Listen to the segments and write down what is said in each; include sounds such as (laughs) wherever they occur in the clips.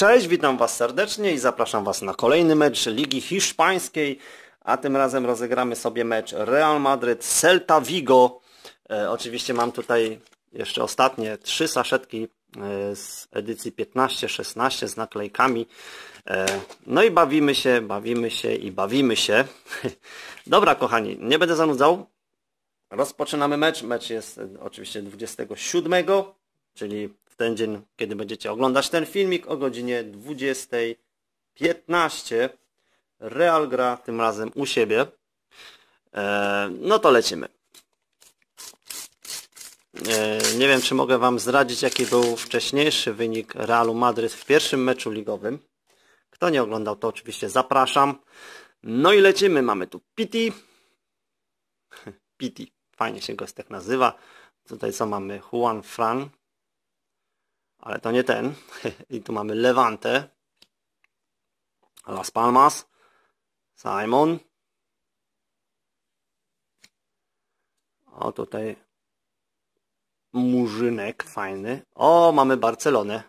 Cześć, witam Was serdecznie i zapraszam Was na kolejny mecz Ligi Hiszpańskiej, a tym razem rozegramy sobie mecz Real Madrid Celta Vigo. E, oczywiście mam tutaj jeszcze ostatnie trzy saszetki e, z edycji 15-16 z naklejkami. E, no i bawimy się, bawimy się i bawimy się. (laughs) Dobra kochani, nie będę zanudzał. Rozpoczynamy mecz. Mecz jest e, oczywiście 27 czyli w ten dzień, kiedy będziecie oglądać ten filmik o godzinie 20.15. Real gra tym razem u siebie. E, no to lecimy. E, nie wiem, czy mogę Wam zdradzić, jaki był wcześniejszy wynik Realu Madryt w pierwszym meczu ligowym. Kto nie oglądał, to oczywiście zapraszam. No i lecimy. Mamy tu Pity. (laughs) Pity. Fajnie się go tych nazywa. Tutaj co mamy? Juan Fran, ale to nie ten. (laughs) I tu mamy Levante, Las Palmas, Simon. O, tutaj Murzynek, fajny. O, mamy Barcelonę.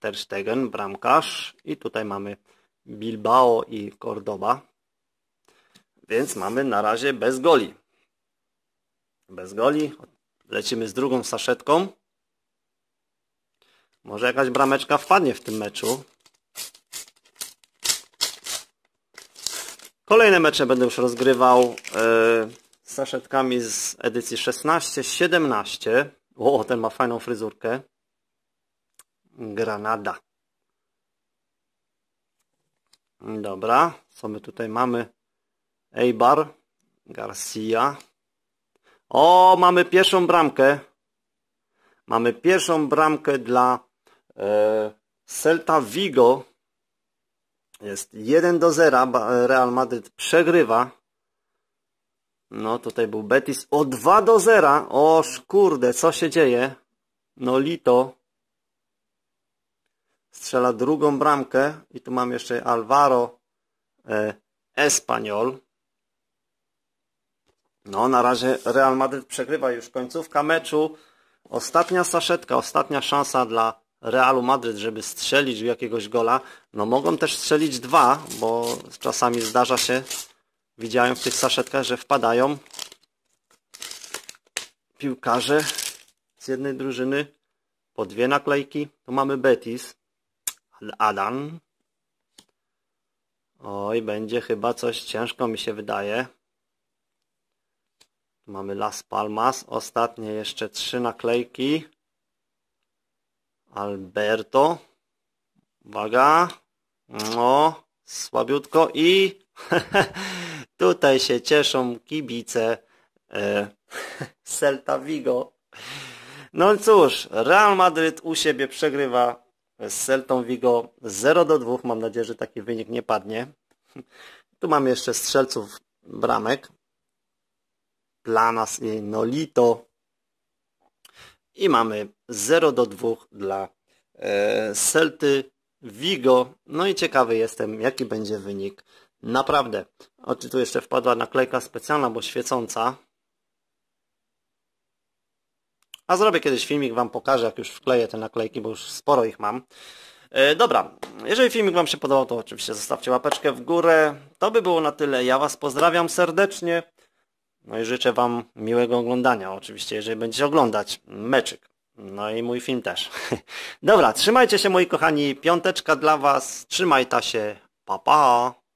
Ter Stegen, bramkarz. I tutaj mamy Bilbao i Cordoba. Więc mamy na razie bez goli. Bez goli. Lecimy z drugą saszetką. Może jakaś brameczka wpadnie w tym meczu. Kolejne mecze będę już rozgrywał yy, z saszetkami z edycji 16-17. O, ten ma fajną fryzurkę. Granada. Dobra, co my tutaj mamy? Eibar, Garcia. O, mamy pierwszą bramkę. Mamy pierwszą bramkę dla E, Celta Vigo jest 1 do 0. Real Madrid przegrywa. No tutaj był Betis o 2 do 0. O kurde, co się dzieje? No Lito strzela drugą bramkę i tu mam jeszcze Alvaro e, Espanyol. No na razie Real Madrid przegrywa już końcówka meczu. Ostatnia saszetka, ostatnia szansa dla Realu Madryt, żeby strzelić jakiegoś gola. No mogą też strzelić dwa, bo czasami zdarza się, widziałem w tych saszetkach, że wpadają piłkarze z jednej drużyny po dwie naklejki. Tu mamy Betis, Adan. Oj, będzie chyba coś ciężko mi się wydaje. Tu Mamy Las Palmas, ostatnie jeszcze trzy naklejki. Alberto. Uwaga. No, słabiutko i (laughs) tutaj się cieszą kibice e, (laughs) Celta Vigo. No cóż, Real Madryt u siebie przegrywa z Celtą Vigo 0 do 2. Mam nadzieję, że taki wynik nie padnie. (laughs) Tu mam jeszcze strzelców bramek. Planas i Nolito i mamy 0 do 2 dla e, Celty Vigo. No i ciekawy jestem, jaki będzie wynik naprawdę. Oczy tu jeszcze wpadła naklejka specjalna, bo świecąca. A zrobię kiedyś filmik, Wam pokażę, jak już wkleję te naklejki, bo już sporo ich mam. E, dobra, jeżeli filmik Wam się podobał, to oczywiście zostawcie łapeczkę w górę. To by było na tyle. Ja Was pozdrawiam serdecznie. No i życzę Wam miłego oglądania, oczywiście, jeżeli będziecie oglądać meczyk. No i mój film też. (laughs) Dobra, trzymajcie się moi kochani, piąteczka dla Was, trzymaj ta się, pa pa!